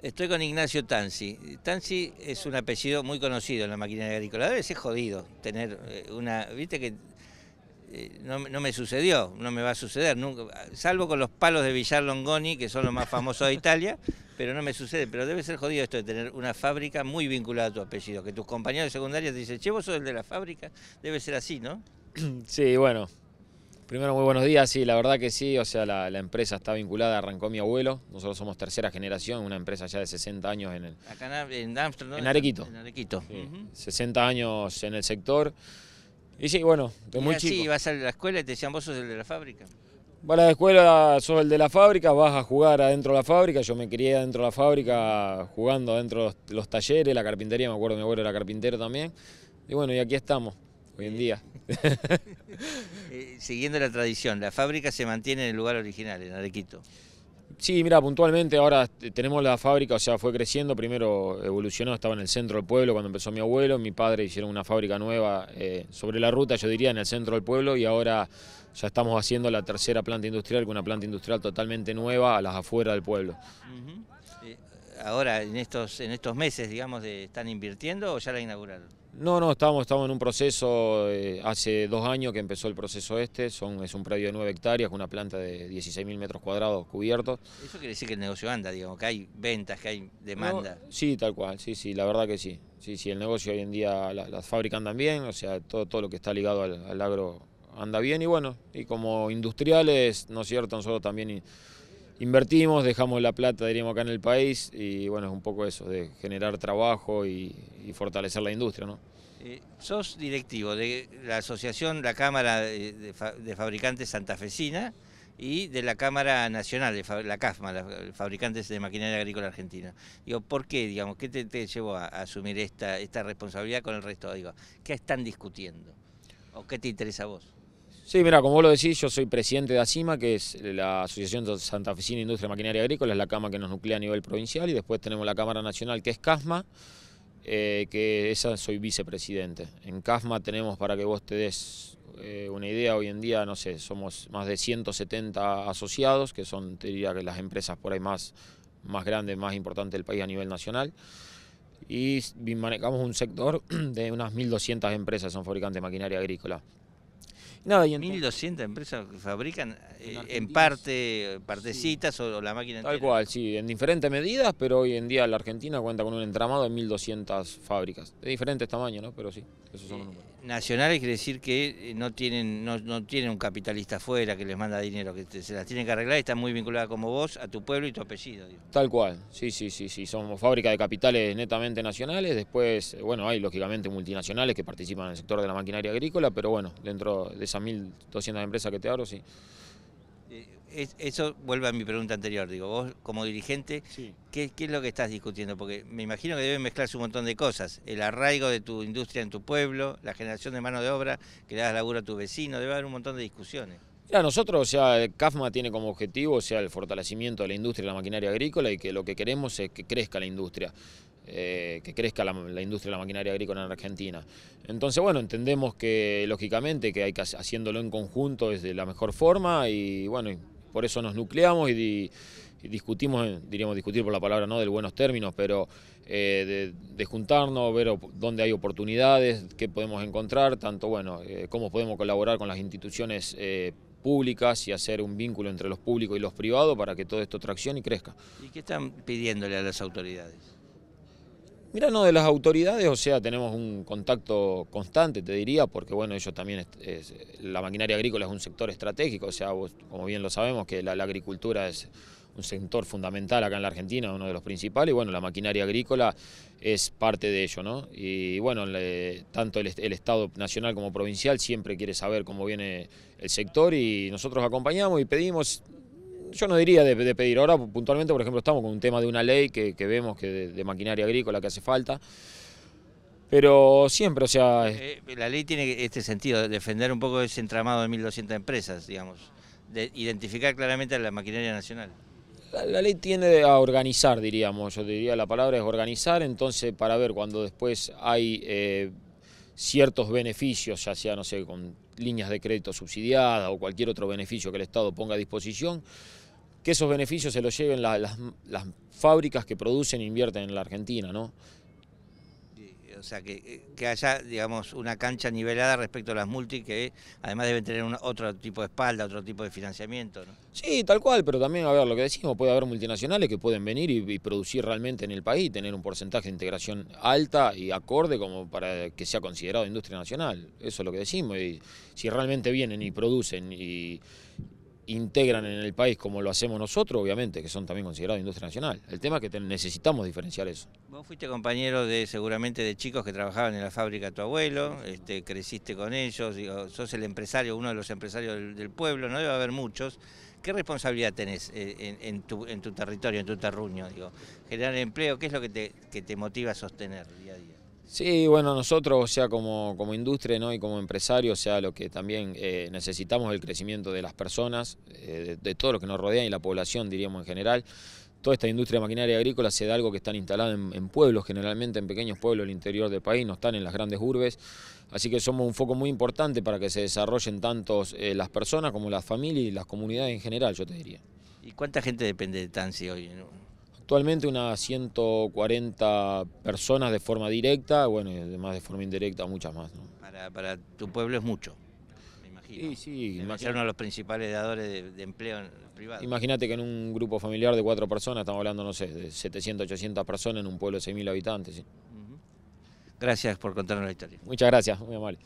Estoy con Ignacio Tanzi. Tanzi es un apellido muy conocido en la maquinaria agrícola. debe ser jodido tener eh, una... Viste que eh, no, no, me sucedió, no me va a suceder, nunca, salvo con los palos de Villar Longoni, que son los más famosos de Italia, pero no me sucede. Pero debe ser jodido esto de tener una fábrica muy vinculada a tu apellido, que tus compañeros de secundaria te dicen, che, vos sos el de la fábrica, debe ser así, ¿no? Sí, bueno, Primero, muy buenos días. Sí, la verdad que sí. O sea, la, empresa está vinculada, arrancó mi abuelo. Nosotros somos tercera generación, una empresa ya de 60 años en el. en Arequito. En Arequito. 60 años en el sector. Y sí, bueno, de muy chico. Sí, vas a la escuela y te decían, vos sos el de la fábrica. Vas a la escuela, sos el de la fábrica, vas a jugar adentro de la fábrica. Yo me crié adentro de la fábrica, jugando adentro de los talleres, la carpintería. Me acuerdo, mi abuelo era carpintero también. Y bueno, y aquí estamos hoy en día. Eh, siguiendo la tradición, ¿la fábrica se mantiene en el lugar original, en Arequito? Sí, mira, puntualmente ahora tenemos la fábrica, o sea, fue creciendo, primero evolucionó, estaba en el centro del pueblo cuando empezó mi abuelo, mi padre hicieron una fábrica nueva eh, sobre la ruta, yo diría, en el centro del pueblo y ahora ya estamos haciendo la tercera planta industrial, con una planta industrial totalmente nueva a las afueras del pueblo. Eh, ahora, en estos, en estos meses, digamos, ¿están invirtiendo o ya la inauguraron? No, no, estamos, estamos en un proceso, eh, hace dos años que empezó el proceso este, son, es un predio de nueve hectáreas con una planta de 16.000 metros cuadrados cubiertos. Eso quiere decir que el negocio anda, digamos, que hay ventas, que hay demanda. sí, tal cual, sí, sí, la verdad que sí. Sí, sí, el negocio hoy en día, las fábricas andan bien, o sea, todo, todo lo que está ligado al, agro anda bien y bueno, y como industriales, ¿no es cierto? Nosotros también invertimos, dejamos la plata, diríamos, acá en el país y bueno, es un poco eso, de generar trabajo y, fortalecer la industria, ¿no? Eh, sos directivo de la Asociación, la Cámara de, Fabricantes Santafesina y de la Cámara Nacional, de la CAFMA, Fabricantes de Maquinaria Agrícola Argentina. Digo, ¿por qué, digamos, qué te, llevó a, asumir esta, esta responsabilidad con el resto? Digo, ¿qué están discutiendo? ¿O qué te interesa a vos? Sí, mira, como vos lo decís, yo soy presidente de ACIMA, que es la Asociación Santa oficina e Industria Maquinaria Agrícola, es la cama que nos nuclea a nivel provincial, y después tenemos la Cámara Nacional, que es CASMA, eh, que esa soy vicepresidente. En CASMA tenemos, para que vos te des eh, una idea, hoy en día, no sé, somos más de 170 asociados, que son, diría, que las empresas por ahí más, más grandes, más importantes del país a nivel nacional y manejamos un sector de unas 1.200 empresas, son fabricantes de maquinaria agrícola. No, 1.200 empresas que fabrican en, eh, parte partecitas o la máquina entera. Tal cual, sí, en diferentes medidas, pero hoy en día la Argentina cuenta con un entramado de 1.200 fábricas, de diferentes tamaños, ¿no? Pero sí, esos son los números nacionales quiere decir que eh, no tienen, no, no tienen un capitalista afuera que les manda dinero, que se las tienen que arreglar y están muy vinculadas como vos a tu pueblo y tu apellido. Tal cual, sí, sí, sí, sí, somos fábrica de capitales netamente nacionales, después, eh, bueno, hay lógicamente multinacionales que participan en el sector de la maquinaria agrícola, pero bueno, dentro de esas 1.200 empresas que te abro, sí eso vuelve a mi pregunta anterior. Digo, vos como dirigente, ¿qué, es lo que estás discutiendo? Porque me imagino que deben mezclarse un montón de cosas. El arraigo de tu industria en tu pueblo, la generación de mano de obra que le das laburo a tu vecino, debe haber un montón de discusiones. Mira, nosotros, o sea, CAFMA tiene como objetivo, o sea, el fortalecimiento de la industria de la maquinaria agrícola y que lo que queremos es que crezca la industria. Eh, que crezca la, industria de la maquinaria agrícola en Argentina. Entonces, bueno, entendemos que lógicamente que hay que haciéndolo en conjunto es de la mejor forma y bueno, por eso nos nucleamos y, discutimos, eh, diríamos discutir por la palabra, no del buenos términos, pero eh, de, juntarnos, ver dónde hay oportunidades, qué podemos encontrar, tanto, bueno, eh, cómo podemos colaborar con las instituciones públicas y hacer un vínculo entre los públicos y los privados para que todo esto traccione y crezca. ¿Y qué están pidiéndole a las autoridades? Mira, no, de las autoridades, o sea, tenemos un contacto constante, te diría, porque bueno, ellos también, la maquinaria agrícola es un sector estratégico, o sea, como bien lo sabemos, que la, agricultura es un sector fundamental acá en la Argentina, uno de los principales, y bueno, la maquinaria agrícola es parte de ello, ¿no? Y bueno, tanto el Estado nacional como provincial siempre quiere saber cómo viene el sector y nosotros acompañamos y pedimos yo no diría de, pedir. Ahora puntualmente, por ejemplo, estamos con un tema de una ley que, vemos que de, maquinaria agrícola que hace falta. Pero siempre, o sea... Eh, eh, la ley tiene este sentido, defender un poco ese entramado de 1.200 empresas, digamos, de identificar claramente a la maquinaria nacional. La, ley tiende a organizar, diríamos, yo diría la palabra es organizar, entonces para ver cuando después hay eh, ciertos beneficios, ya sea, no sé, con líneas de crédito subsidiadas o cualquier otro beneficio que el Estado ponga a disposición, que esos beneficios se los lleven las, fábricas que producen e invierten en la Argentina, ¿no? O sea, que, haya, digamos, una cancha nivelada respecto a las multi que además deben tener otro tipo de espalda, otro tipo de financiamiento, ¿no? Sí, tal cual, pero también, a ver, lo que decimos, puede haber multinacionales que pueden venir y, y producir realmente en el país, tener un porcentaje de integración alta y acorde como para que sea considerado industria nacional. Eso es lo que decimos. Y si realmente vienen y producen y, integran en el país como lo hacemos nosotros, obviamente, que son también considerados industria nacional. El tema es que necesitamos diferenciar eso. Vos fuiste compañero de seguramente de chicos que trabajaban en la fábrica de tu abuelo, este, creciste con ellos, sos el empresario, uno de los empresarios del, pueblo, no debe haber muchos. ¿Qué responsabilidad tenés eh, en, tu, territorio, en tu terruño? generar empleo, ¿qué es lo que te motiva a sostener día a día? Sí, bueno, nosotros, o sea, como, como industria ¿no? y como empresarios, o sea, lo que también eh, necesitamos es el crecimiento de las personas, eh, de, todo lo que nos rodea y la población, diríamos en general. Toda esta industria de maquinaria agrícola se da algo que están instalado en, pueblos, generalmente en pequeños pueblos del interior del país, no están en las grandes urbes. Así que somos un foco muy importante para que se desarrollen tanto eh, las personas como las familias y las comunidades en general, yo te diría. ¿Y cuánta gente depende de Tansi hoy? Actualmente unas 140 personas de forma directa, bueno, además de forma indirecta muchas más. Para, tu pueblo es mucho, me imagino. Sí, sí. Es uno de los principales dadores de, empleo privado. Imagínate que en un grupo familiar de cuatro personas, estamos hablando, no sé, de 700, 800 personas en un pueblo de 6.000 habitantes. Gracias por contarnos la historia. Muchas gracias, muy amable.